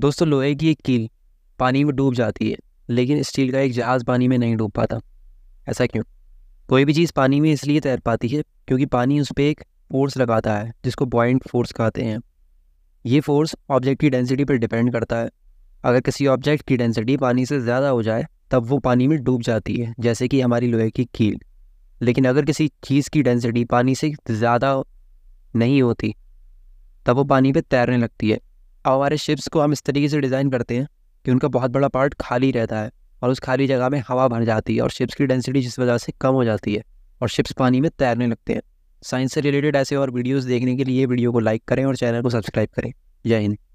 दोस्तों लोहे की एक कील पानी में डूब जाती है लेकिन स्टील का एक जहाज़ पानी में नहीं डूब पाता ऐसा क्यों कोई भी चीज़ पानी में इसलिए तैर पाती है क्योंकि पानी उस पर एक फोर्स लगाता है जिसको बॉइंट फोर्स कहते हैं ये फोर्स ऑब्जेक्ट की डेंसिटी पर डिपेंड करता है अगर किसी ऑब्जेक्ट की डेंसिटी पानी से ज़्यादा हो जाए तब वो पानी में डूब जाती है जैसे कि हमारी लोहे की कील लेकिन अगर किसी चीज़ की डेंसिटी पानी से ज़्यादा नहीं होती तब वो पानी पर तैरने लगती है हमारे शिप्स को हम इस तरीके से डिज़ाइन करते हैं कि उनका बहुत बड़ा पार्ट खाली रहता है और उस खाली जगह में हवा भर जाती है और शिप्स की डेंसिटी जिस वजह से कम हो जाती है और शिप्स पानी में तैरने लगते हैं साइंस से रिलेटेड ऐसे और वीडियोस देखने के लिए वीडियो को लाइक करें और चैनल को सब्सक्राइब करें जय हिंद